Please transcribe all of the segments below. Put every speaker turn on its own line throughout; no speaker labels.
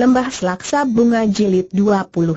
Lembah Selaksa Bunga Jilid 23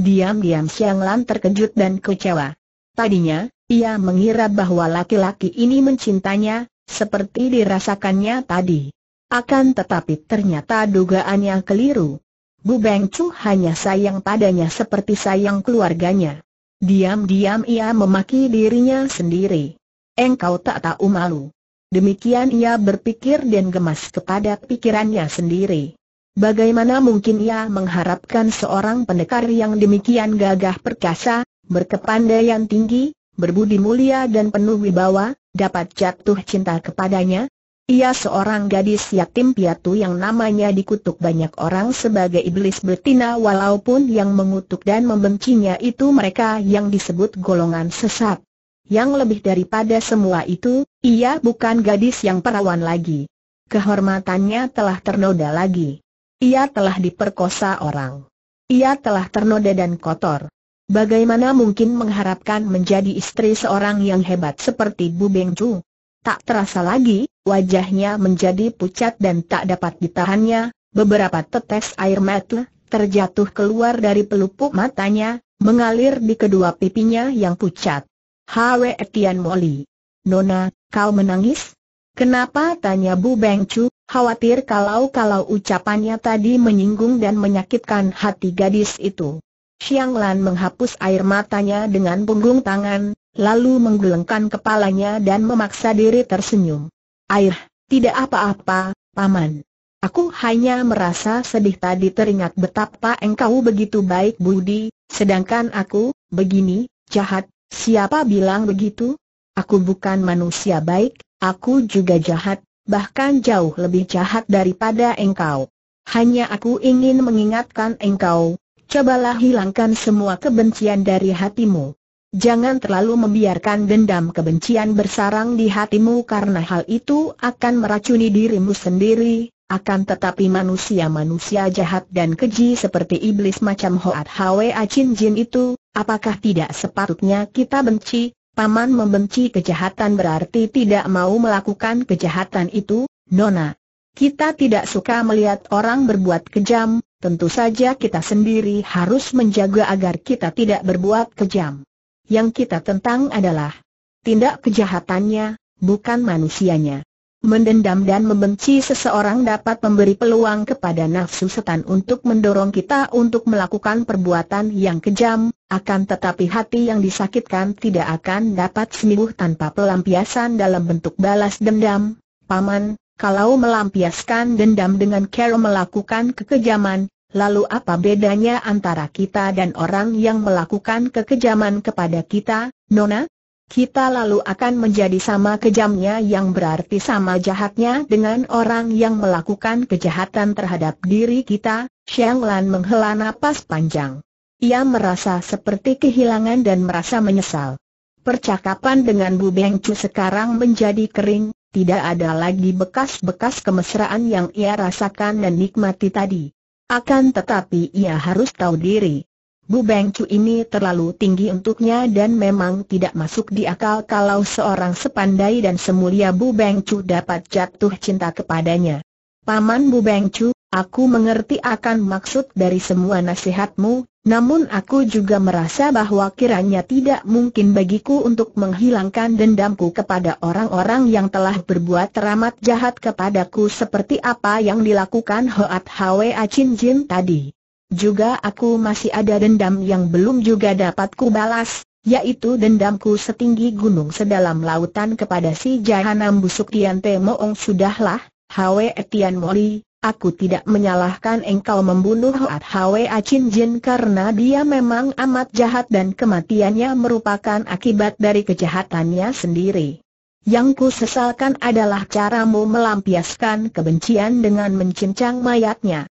Diam-diam Siang Lan terkejut dan kecewa. Tadinya, ia mengira bahwa laki-laki ini mencintanya, seperti dirasakannya tadi. Akan tetapi ternyata dugaannya keliru. Bu Beng Chu hanya sayang padanya seperti sayang keluarganya. Diam-diam ia memaki dirinya sendiri. Engkau tak tahu malu. Demikian ia berpikir dan gemas kepada pikirannya sendiri. Bagaimana mungkin ia mengharapkan seorang pendekar yang demikian gagah perkasa, berkepandaian tinggi, berbudi mulia dan penuh wibawa, dapat jatuh cinta kepadanya? Ia seorang gadis yatim piatu yang namanya dikutuk banyak orang sebagai iblis betina walaupun yang mengutuk dan membencinya itu mereka yang disebut golongan sesat. Yang lebih daripada semua itu, ia bukan gadis yang perawan lagi. Kehormatannya telah ternoda lagi. Ia telah diperkosa orang. Ia telah ternoda dan kotor. Bagaimana mungkin mengharapkan menjadi istri seorang yang hebat seperti Bu Beng Chu? Tak terasa lagi, wajahnya menjadi pucat dan tak dapat ditahannya, beberapa tetes air mata terjatuh keluar dari pelupuk matanya, mengalir di kedua pipinya yang pucat. Hwe Etian Moli. Nona, kau menangis? Kenapa? tanya Bu Beng Chu, Khawatir kalau-kalau ucapannya tadi menyinggung dan menyakitkan hati gadis itu. Xiang Lan menghapus air matanya dengan punggung tangan, lalu menggelengkan kepalanya dan memaksa diri tersenyum. Air, tidak apa-apa, Paman. Aku hanya merasa sedih tadi teringat betapa engkau begitu baik budi, sedangkan aku, begini, jahat, siapa bilang begitu? Aku bukan manusia baik, aku juga jahat, bahkan jauh lebih jahat daripada engkau. Hanya aku ingin mengingatkan engkau, cobalah hilangkan semua kebencian dari hatimu. Jangan terlalu membiarkan dendam kebencian bersarang di hatimu karena hal itu akan meracuni dirimu sendiri, akan tetapi manusia-manusia jahat dan keji seperti iblis macam Hoat Hwa Chin Jin itu, apakah tidak sepatutnya kita benci, paman membenci kejahatan berarti tidak mau melakukan kejahatan itu, Nona. Kita tidak suka melihat orang berbuat kejam, tentu saja kita sendiri harus menjaga agar kita tidak berbuat kejam. Yang kita tentang adalah tindak kejahatannya, bukan manusianya. Mendendam dan membenci seseorang dapat memberi peluang kepada nafsu setan untuk mendorong kita untuk melakukan perbuatan yang kejam, akan tetapi hati yang disakitkan tidak akan dapat sembuh tanpa pelampiasan dalam bentuk balas dendam. Paman, kalau melampiaskan dendam dengan cara melakukan kekejaman, lalu apa bedanya antara kita dan orang yang melakukan kekejaman kepada kita, Nona? kita lalu akan menjadi sama kejamnya yang berarti sama jahatnya dengan orang yang melakukan kejahatan terhadap diri kita, Xiang Lan menghela napas panjang. Ia merasa seperti kehilangan dan merasa menyesal. Percakapan dengan Bu Beng Chu sekarang menjadi kering, tidak ada lagi bekas-bekas kemesraan yang ia rasakan dan nikmati tadi. Akan tetapi ia harus tahu diri. Bu Bengcu ini terlalu tinggi untuknya dan memang tidak masuk di akal kalau seorang sepandai dan semulia Bu Bengcu dapat jatuh cinta kepadanya. Paman Bu Bengcu, aku mengerti akan maksud dari semua nasihatmu, namun aku juga merasa bahwa kiranya tidak mungkin bagiku untuk menghilangkan dendamku kepada orang-orang yang telah berbuat teramat jahat kepadaku seperti apa yang dilakukan Hoat Hwa Chin Jin tadi. Juga aku masih ada dendam yang belum juga dapat balas, yaitu dendamku setinggi gunung sedalam lautan kepada si jahanam busuk Tian Te Moong sudahlah, Hwe Tian Moli, aku tidak menyalahkan engkau membunuh Hoat Hwe Acin Jin karena dia memang amat jahat dan kematiannya merupakan akibat dari kejahatannya sendiri. Yang ku sesalkan adalah caramu melampiaskan kebencian dengan mencincang mayatnya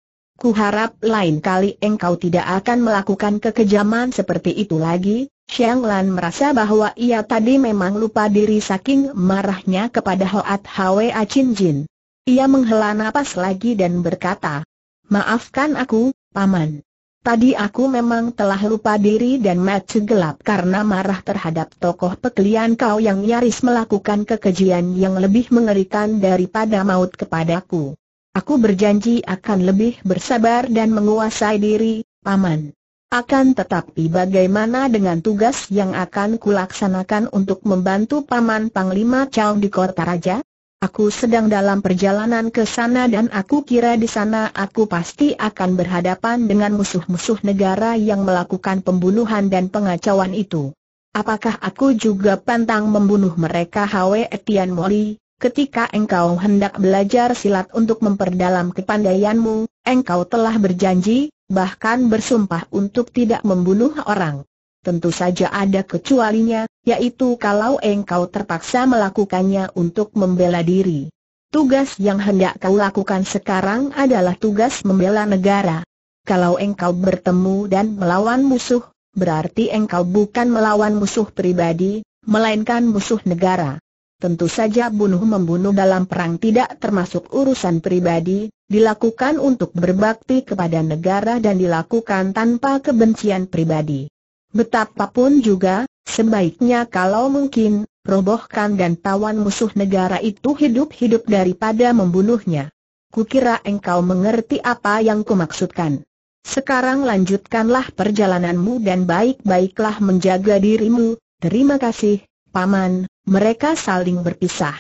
harap lain kali engkau tidak akan melakukan kekejaman seperti itu lagi. Xiang Lan merasa bahwa ia tadi memang lupa diri saking marahnya kepada Hoat Hwa Chin Jin. Ia menghela napas lagi dan berkata, Maafkan aku, Paman. Tadi aku memang telah lupa diri dan mati gelap karena marah terhadap tokoh pekelian kau yang nyaris melakukan kekejian yang lebih mengerikan daripada maut kepadaku. Aku berjanji akan lebih bersabar dan menguasai diri, Paman. Akan tetapi bagaimana dengan tugas yang akan kulaksanakan untuk membantu Paman Panglima Chow di Kota Raja? Aku sedang dalam perjalanan ke sana dan aku kira di sana aku pasti akan berhadapan dengan musuh-musuh negara yang melakukan pembunuhan dan pengacauan itu. Apakah aku juga pantang membunuh mereka Hwe Etian Moli? ketika engkau hendak belajar silat untuk memperdalam kepandaianmu, engkau telah berjanji, bahkan bersumpah untuk tidak membunuh orang. Tentu saja ada kecualinya, yaitu kalau engkau terpaksa melakukannya untuk membela diri. Tugas yang hendak kau lakukan sekarang adalah tugas membela negara. Kalau engkau bertemu dan melawan musuh, berarti engkau bukan melawan musuh pribadi, melainkan musuh negara. Tentu saja bunuh-membunuh dalam perang tidak termasuk urusan pribadi, dilakukan untuk berbakti kepada negara dan dilakukan tanpa kebencian pribadi. Betapapun juga, sebaiknya kalau mungkin, robohkan dan tawan musuh negara itu hidup-hidup daripada membunuhnya. Kukira engkau mengerti apa yang kumaksudkan. Sekarang lanjutkanlah perjalananmu dan baik-baiklah menjaga dirimu, terima kasih, Paman, mereka saling berpisah.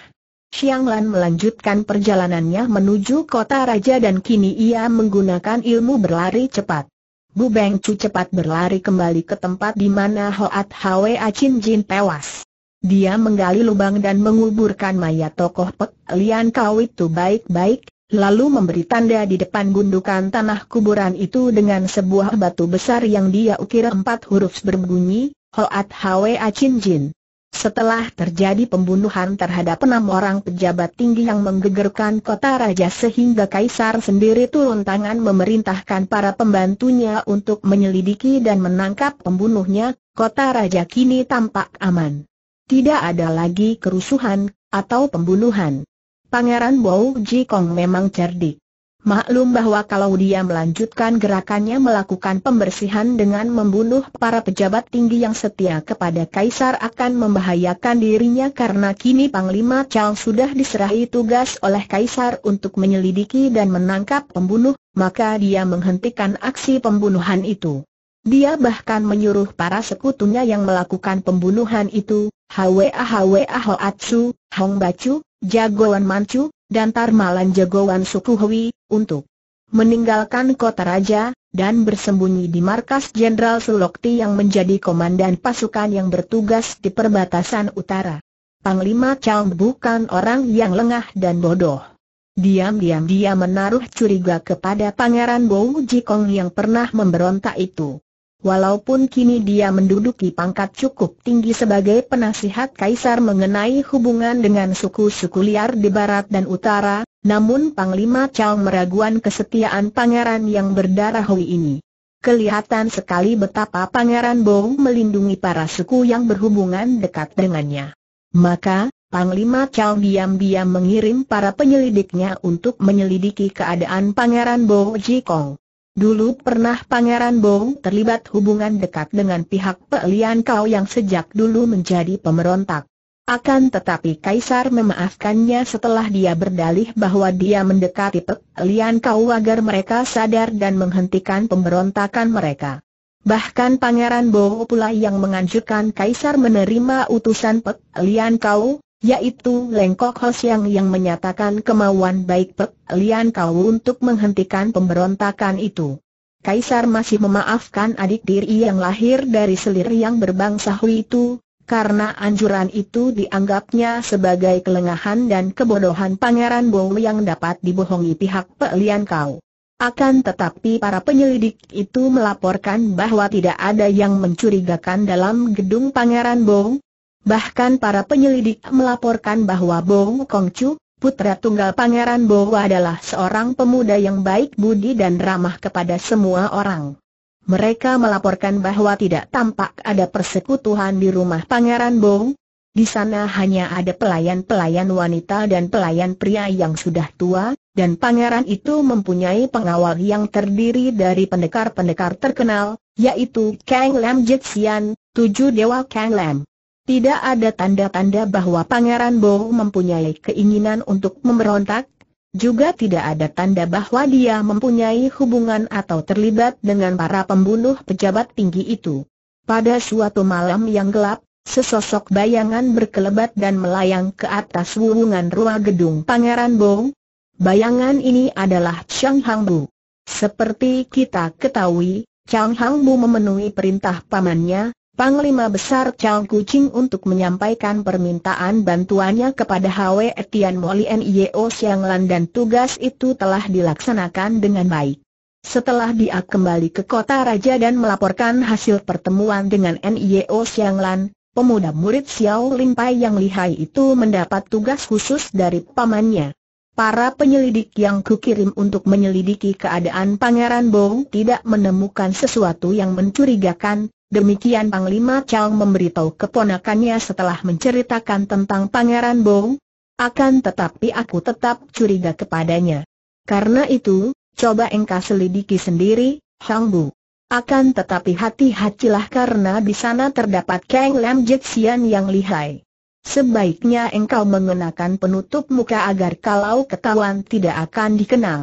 Xiang Lan melanjutkan perjalanannya menuju kota raja dan kini ia menggunakan ilmu berlari cepat. Bu Beng Chu cepat berlari kembali ke tempat di mana Hoat Hwe Achin Jin tewas. Dia menggali lubang dan menguburkan mayat tokoh Pek Lian Kau itu baik-baik, lalu memberi tanda di depan gundukan tanah kuburan itu dengan sebuah batu besar yang dia ukir empat huruf berbunyi, Hoat Hwe Achin Jin. Setelah terjadi pembunuhan terhadap enam orang pejabat tinggi yang menggegerkan kota raja sehingga kaisar sendiri turun tangan memerintahkan para pembantunya untuk menyelidiki dan menangkap pembunuhnya, kota raja kini tampak aman. Tidak ada lagi kerusuhan atau pembunuhan. Pangeran Bao Ji Kong memang cerdik. Maklum bahwa kalau dia melanjutkan gerakannya melakukan pembersihan dengan membunuh para pejabat tinggi yang setia kepada Kaisar akan membahayakan dirinya karena kini Panglima Chang sudah diserahi tugas oleh Kaisar untuk menyelidiki dan menangkap pembunuh, maka dia menghentikan aksi pembunuhan itu. Dia bahkan menyuruh para sekutunya yang melakukan pembunuhan itu, Hwa Hwa Hoatsu, Hong Bacu, Jagoan Mancu, dan Tarmalan jagoan suku Hui, untuk meninggalkan kota raja, dan bersembunyi di markas Jenderal Sulokti yang menjadi komandan pasukan yang bertugas di perbatasan utara. Panglima Chang bukan orang yang lengah dan bodoh. Diam-diam dia menaruh curiga kepada Pangeran Bow Jikong yang pernah memberontak itu. Walaupun kini dia menduduki pangkat cukup tinggi sebagai penasihat kaisar mengenai hubungan dengan suku-suku liar di barat dan utara, namun Panglima Chao meragukan kesetiaan pangeran yang berdarah Hui ini. Kelihatan sekali betapa pangeran Bow melindungi para suku yang berhubungan dekat dengannya. Maka, Panglima Chao diam-diam mengirim para penyelidiknya untuk menyelidiki keadaan pangeran Bo Jikong. Dulu pernah Pangeran Bong terlibat hubungan dekat dengan pihak Pelian Kau yang sejak dulu menjadi pemberontak. Akan tetapi Kaisar memaafkannya setelah dia berdalih bahwa dia mendekati Pelian Kau agar mereka sadar dan menghentikan pemberontakan mereka. Bahkan Pangeran Bowo pula yang menganjurkan Kaisar menerima utusan Pelian Kau, yaitu Lengkok Hosiang yang menyatakan kemauan baik Pek Lian Kau untuk menghentikan pemberontakan itu. Kaisar masih memaafkan adik diri yang lahir dari selir yang berbangsa Hui itu, karena anjuran itu dianggapnya sebagai kelengahan dan kebodohan Pangeran Bow yang dapat dibohongi pihak Pek Lian Kau. Akan tetapi para penyelidik itu melaporkan bahwa tidak ada yang mencurigakan dalam gedung Pangeran Bong, Bahkan para penyelidik melaporkan bahwa Bo Kongcu, putra tunggal Pangeran Bo adalah seorang pemuda yang baik budi dan ramah kepada semua orang. Mereka melaporkan bahwa tidak tampak ada persekutuan di rumah Pangeran Bo. Di sana hanya ada pelayan-pelayan wanita dan pelayan pria yang sudah tua, dan pangeran itu mempunyai pengawal yang terdiri dari pendekar-pendekar terkenal, yaitu Kang Lam Jixian, tujuh dewa Kang Lam. Tidak ada tanda-tanda bahwa Pangeran Bo mempunyai keinginan untuk memberontak, juga tidak ada tanda bahwa dia mempunyai hubungan atau terlibat dengan para pembunuh pejabat tinggi itu. Pada suatu malam yang gelap, sesosok bayangan berkelebat dan melayang ke atas wuwungan ruang gedung Pangeran Bo. Bayangan ini adalah Chang Hang Bu. Seperti kita ketahui, Chang Hang Bu memenuhi perintah pamannya, Panglima Besar Chang Kuching untuk menyampaikan permintaan bantuannya kepada Hwe Etian Moli Nio Siang Lan dan tugas itu telah dilaksanakan dengan baik. Setelah dia kembali ke kota raja dan melaporkan hasil pertemuan dengan N.I.O. Siang Lan, pemuda murid Xiao Lim Pai yang lihai itu mendapat tugas khusus dari pamannya. Para penyelidik yang kukirim untuk menyelidiki keadaan Pangeran Bong tidak menemukan sesuatu yang mencurigakan, Demikian Panglima Chang memberitahu keponakannya setelah menceritakan tentang Pangeran Bong. Akan tetapi aku tetap curiga kepadanya. Karena itu, coba engkau selidiki sendiri, Hang Bu. Akan tetapi hati-hatilah karena di sana terdapat Kang Lam Jixian yang lihai. Sebaiknya engkau mengenakan penutup muka agar kalau ketahuan tidak akan dikenal.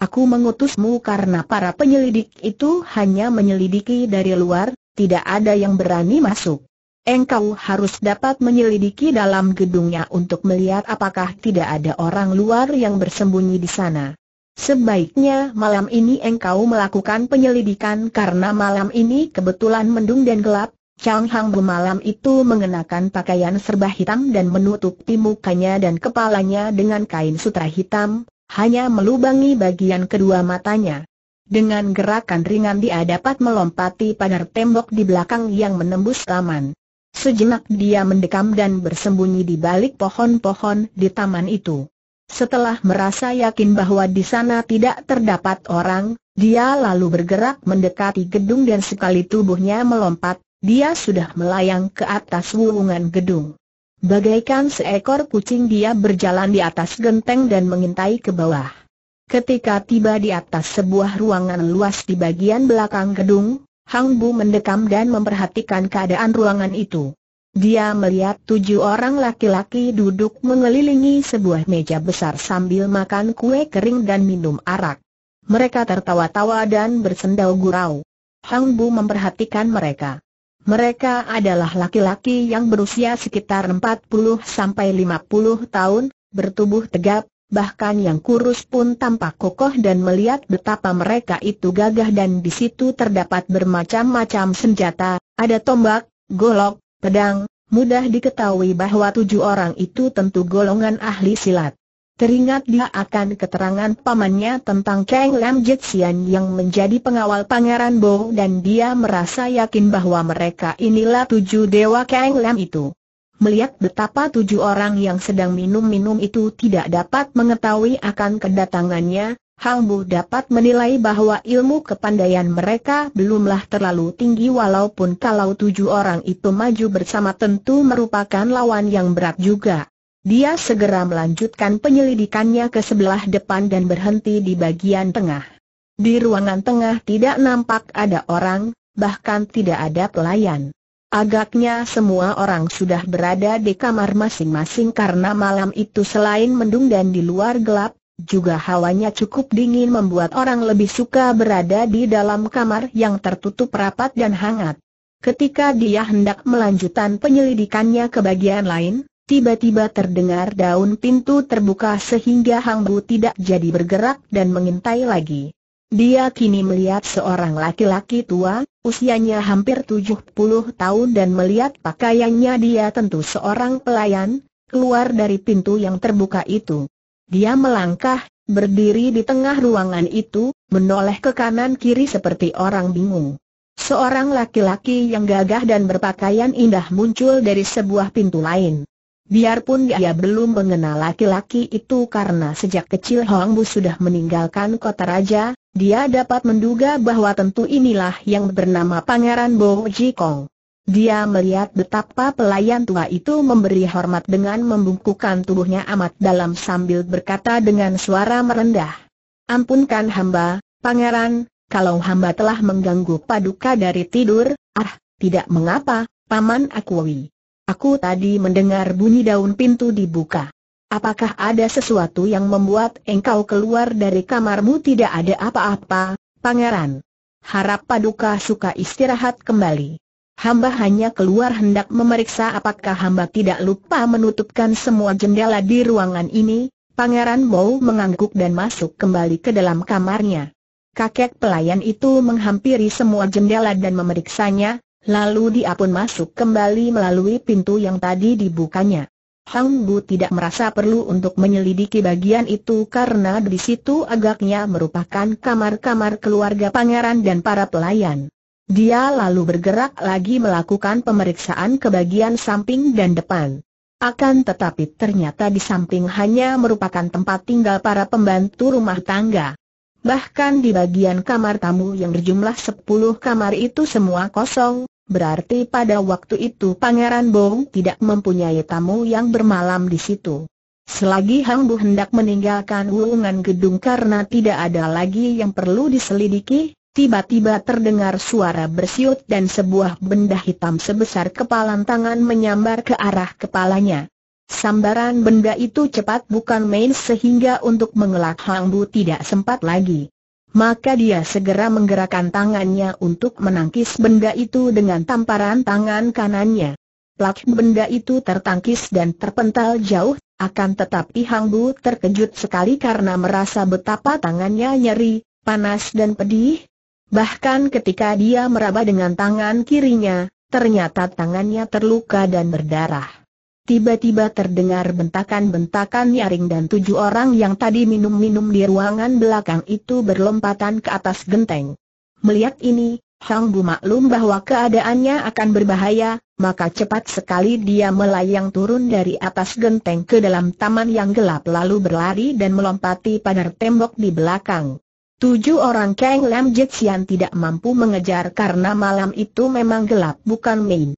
Aku mengutusmu karena para penyelidik itu hanya menyelidiki dari luar, tidak ada yang berani masuk. Engkau harus dapat menyelidiki dalam gedungnya untuk melihat apakah tidak ada orang luar yang bersembunyi di sana. Sebaiknya malam ini engkau melakukan penyelidikan karena malam ini kebetulan mendung dan gelap. Chang Hang Bu malam itu mengenakan pakaian serba hitam dan menutupi mukanya dan kepalanya dengan kain sutra hitam, hanya melubangi bagian kedua matanya. Dengan gerakan ringan dia dapat melompati pagar tembok di belakang yang menembus taman. Sejenak dia mendekam dan bersembunyi di balik pohon-pohon di taman itu. Setelah merasa yakin bahwa di sana tidak terdapat orang, dia lalu bergerak mendekati gedung dan sekali tubuhnya melompat, dia sudah melayang ke atas wulungan gedung. Bagaikan seekor kucing dia berjalan di atas genteng dan mengintai ke bawah. Ketika tiba di atas sebuah ruangan luas di bagian belakang gedung, Hang Bu mendekam dan memperhatikan keadaan ruangan itu. Dia melihat tujuh orang laki-laki duduk mengelilingi sebuah meja besar sambil makan kue kering dan minum arak. Mereka tertawa-tawa dan bersendau gurau. Hang Bu memperhatikan mereka. Mereka adalah laki-laki yang berusia sekitar 40 50 tahun, bertubuh tegap, bahkan yang kurus pun tampak kokoh dan melihat betapa mereka itu gagah dan di situ terdapat bermacam-macam senjata, ada tombak, golok, pedang, mudah diketahui bahwa tujuh orang itu tentu golongan ahli silat. Teringat dia akan keterangan pamannya tentang Kang Lam Jetsian yang menjadi pengawal Pangeran Bo dan dia merasa yakin bahwa mereka inilah tujuh dewa Kang Lam itu melihat betapa tujuh orang yang sedang minum-minum itu tidak dapat mengetahui akan kedatangannya, Hang Bu dapat menilai bahwa ilmu kepandaian mereka belumlah terlalu tinggi walaupun kalau tujuh orang itu maju bersama tentu merupakan lawan yang berat juga. Dia segera melanjutkan penyelidikannya ke sebelah depan dan berhenti di bagian tengah. Di ruangan tengah tidak nampak ada orang, bahkan tidak ada pelayan. Agaknya semua orang sudah berada di kamar masing-masing karena malam itu selain mendung dan di luar gelap, juga hawanya cukup dingin membuat orang lebih suka berada di dalam kamar yang tertutup rapat dan hangat. Ketika dia hendak melanjutkan penyelidikannya ke bagian lain, tiba-tiba terdengar daun pintu terbuka sehingga Hang Bu tidak jadi bergerak dan mengintai lagi. Dia kini melihat seorang laki-laki tua, usianya hampir 70 tahun dan melihat pakaiannya dia tentu seorang pelayan, keluar dari pintu yang terbuka itu. Dia melangkah, berdiri di tengah ruangan itu, menoleh ke kanan-kiri seperti orang bingung. Seorang laki-laki yang gagah dan berpakaian indah muncul dari sebuah pintu lain. Biarpun dia belum mengenal laki-laki itu karena sejak kecil Hongbu Bu sudah meninggalkan kota raja, dia dapat menduga bahwa tentu inilah yang bernama Pangeran Bo Jikong. Dia melihat betapa pelayan tua itu memberi hormat dengan membungkukkan tubuhnya amat dalam sambil berkata dengan suara merendah. Ampunkan hamba, Pangeran, kalau hamba telah mengganggu paduka dari tidur, ah, tidak mengapa, Paman Akui. Aku tadi mendengar bunyi daun pintu dibuka. Apakah ada sesuatu yang membuat engkau keluar dari kamarmu tidak ada apa-apa, pangeran? Harap paduka suka istirahat kembali. Hamba hanya keluar hendak memeriksa apakah hamba tidak lupa menutupkan semua jendela di ruangan ini, Pangeran Bow mengangguk dan masuk kembali ke dalam kamarnya. Kakek pelayan itu menghampiri semua jendela dan memeriksanya, lalu dia pun masuk kembali melalui pintu yang tadi dibukanya. Hang Bu tidak merasa perlu untuk menyelidiki bagian itu karena di situ agaknya merupakan kamar-kamar keluarga pangeran dan para pelayan. Dia lalu bergerak lagi melakukan pemeriksaan ke bagian samping dan depan. Akan tetapi ternyata di samping hanya merupakan tempat tinggal para pembantu rumah tangga. Bahkan di bagian kamar tamu yang berjumlah 10 kamar itu semua kosong, berarti pada waktu itu Pangeran Bong tidak mempunyai tamu yang bermalam di situ. Selagi Hang Bu hendak meninggalkan ruangan gedung karena tidak ada lagi yang perlu diselidiki, tiba-tiba terdengar suara bersiut dan sebuah benda hitam sebesar kepalan tangan menyambar ke arah kepalanya. Sambaran benda itu cepat bukan main sehingga untuk mengelak Hang Bu tidak sempat lagi maka dia segera menggerakkan tangannya untuk menangkis benda itu dengan tamparan tangan kanannya. Plak benda itu tertangkis dan terpental jauh, akan tetapi Hang Bu terkejut sekali karena merasa betapa tangannya nyeri, panas dan pedih. Bahkan ketika dia meraba dengan tangan kirinya, ternyata tangannya terluka dan berdarah. Tiba-tiba terdengar bentakan-bentakan nyaring dan tujuh orang yang tadi minum-minum di ruangan belakang itu berlompatan ke atas genteng. Melihat ini, Hang Bu maklum bahwa keadaannya akan berbahaya, maka cepat sekali dia melayang turun dari atas genteng ke dalam taman yang gelap lalu berlari dan melompati pagar tembok di belakang. Tujuh orang Kang Lam Jitsian tidak mampu mengejar karena malam itu memang gelap bukan main.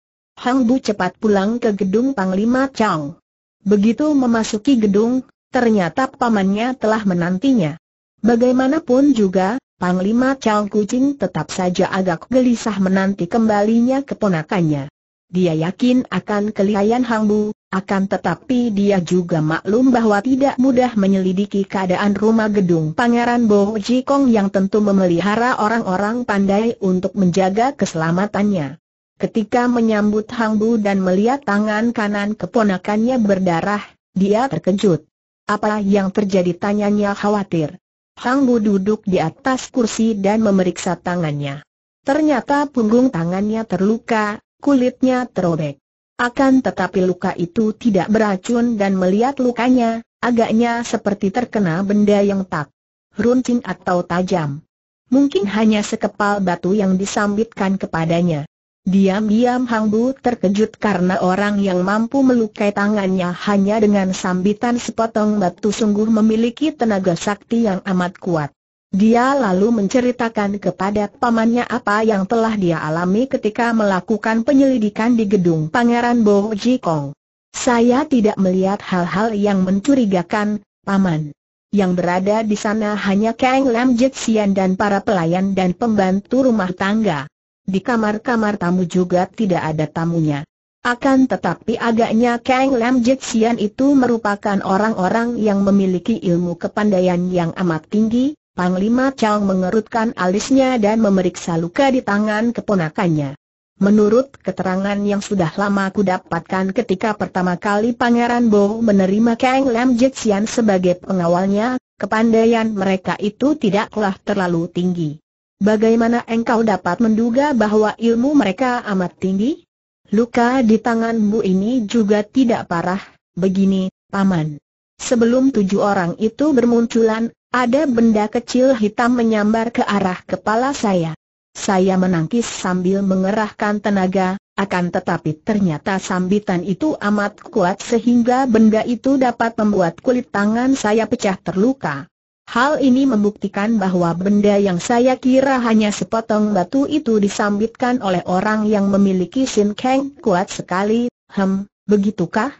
Hang Bu cepat pulang ke gedung Panglima Chang. Begitu memasuki gedung, ternyata pamannya telah menantinya. Bagaimanapun juga, Panglima Chang Kucing tetap saja agak gelisah menanti kembalinya keponakannya. Dia yakin akan kelihayan Hang Bu, akan tetapi dia juga maklum bahwa tidak mudah menyelidiki keadaan rumah gedung Pangeran Bo Ji Kong yang tentu memelihara orang-orang pandai untuk menjaga keselamatannya. Ketika menyambut Hangbu dan melihat tangan kanan keponakannya berdarah, dia terkejut. Apa yang terjadi tanyanya khawatir. Hangbu duduk di atas kursi dan memeriksa tangannya. Ternyata punggung tangannya terluka, kulitnya terobek. Akan tetapi luka itu tidak beracun dan melihat lukanya, agaknya seperti terkena benda yang tak runcing atau tajam. Mungkin hanya sekepal batu yang disambitkan kepadanya. Diam-diam Hang Bu terkejut karena orang yang mampu melukai tangannya hanya dengan sambitan sepotong batu sungguh memiliki tenaga sakti yang amat kuat. Dia lalu menceritakan kepada pamannya apa yang telah dia alami ketika melakukan penyelidikan di gedung Pangeran Bo Kong. Saya tidak melihat hal-hal yang mencurigakan, paman. Yang berada di sana hanya Kang Lam Sian dan para pelayan dan pembantu rumah tangga. Di kamar-kamar tamu juga tidak ada tamunya. Akan tetapi agaknya Kang Lam Jixian itu merupakan orang-orang yang memiliki ilmu kepandaian yang amat tinggi, Panglima Chow mengerutkan alisnya dan memeriksa luka di tangan keponakannya. Menurut keterangan yang sudah lama aku dapatkan ketika pertama kali Pangeran Bo menerima Kang Lam Jixian sebagai pengawalnya, kepandaian mereka itu tidaklah terlalu tinggi. Bagaimana engkau dapat menduga bahwa ilmu mereka amat tinggi? Luka di tanganmu ini juga tidak parah, begini, Paman. Sebelum tujuh orang itu bermunculan, ada benda kecil hitam menyambar ke arah kepala saya. Saya menangkis sambil mengerahkan tenaga, akan tetapi ternyata sambitan itu amat kuat sehingga benda itu dapat membuat kulit tangan saya pecah terluka. Hal ini membuktikan bahwa benda yang saya kira hanya sepotong batu itu disambitkan oleh orang yang memiliki Sin Kang kuat sekali, hem, begitukah?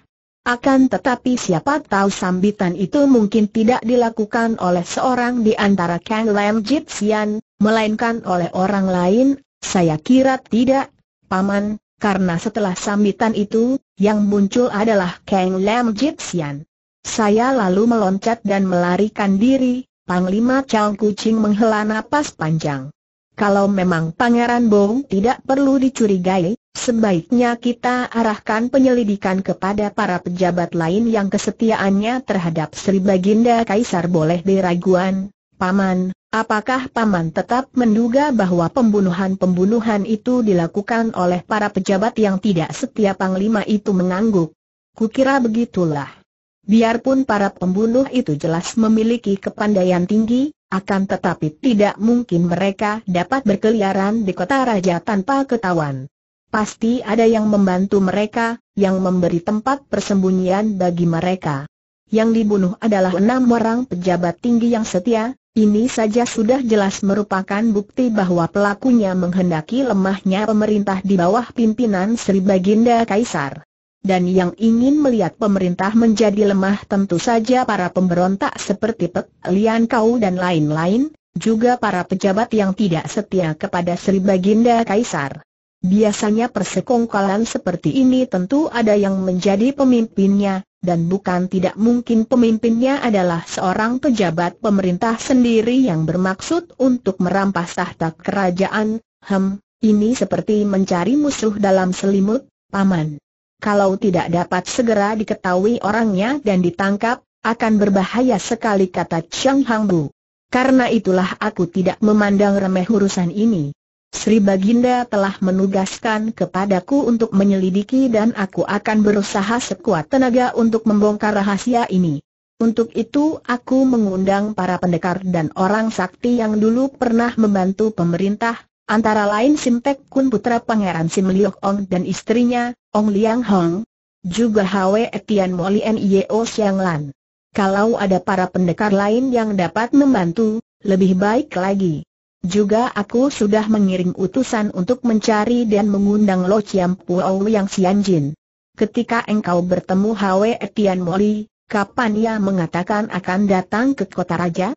Akan tetapi siapa tahu sambitan itu mungkin tidak dilakukan oleh seorang di antara Kang Lam Jit Sian, melainkan oleh orang lain, saya kira tidak, Paman, karena setelah sambitan itu, yang muncul adalah Kang Lam Jit Sian. Saya lalu meloncat dan melarikan diri, Panglima Chow Kucing menghela napas panjang. Kalau memang Pangeran Bong tidak perlu dicurigai, sebaiknya kita arahkan penyelidikan kepada para pejabat lain yang kesetiaannya terhadap Sri Baginda Kaisar boleh diraguan. Paman, apakah Paman tetap menduga bahwa pembunuhan-pembunuhan itu dilakukan oleh para pejabat yang tidak setia Panglima itu mengangguk? Kukira begitulah. Biarpun para pembunuh itu jelas memiliki kepandaian tinggi, akan tetapi tidak mungkin mereka dapat berkeliaran di kota raja tanpa ketahuan. Pasti ada yang membantu mereka, yang memberi tempat persembunyian bagi mereka. Yang dibunuh adalah enam orang pejabat tinggi yang setia, ini saja sudah jelas merupakan bukti bahwa pelakunya menghendaki lemahnya pemerintah di bawah pimpinan Sri Baginda Kaisar dan yang ingin melihat pemerintah menjadi lemah tentu saja para pemberontak seperti Pek Lian Kau dan lain-lain, juga para pejabat yang tidak setia kepada Sri Baginda Kaisar. Biasanya persekongkolan seperti ini tentu ada yang menjadi pemimpinnya, dan bukan tidak mungkin pemimpinnya adalah seorang pejabat pemerintah sendiri yang bermaksud untuk merampas tahta kerajaan, hem, ini seperti mencari musuh dalam selimut, paman kalau tidak dapat segera diketahui orangnya dan ditangkap, akan berbahaya sekali kata Chiang Hang Bu. Karena itulah aku tidak memandang remeh urusan ini. Sri Baginda telah menugaskan kepadaku untuk menyelidiki dan aku akan berusaha sekuat tenaga untuk membongkar rahasia ini. Untuk itu aku mengundang para pendekar dan orang sakti yang dulu pernah membantu pemerintah, antara lain Sim Kun putra Pangeran Sim Liok Ong dan istrinya, Ong Liang Hong, juga Hwe Etian Moli Nio Siang Lan. Kalau ada para pendekar lain yang dapat membantu, lebih baik lagi. Juga aku sudah mengirim utusan untuk mencari dan mengundang Lo Chiam Puo yang Xianjin. Ketika engkau bertemu Hwe Etian Moli, kapan ia mengatakan akan datang ke kota raja?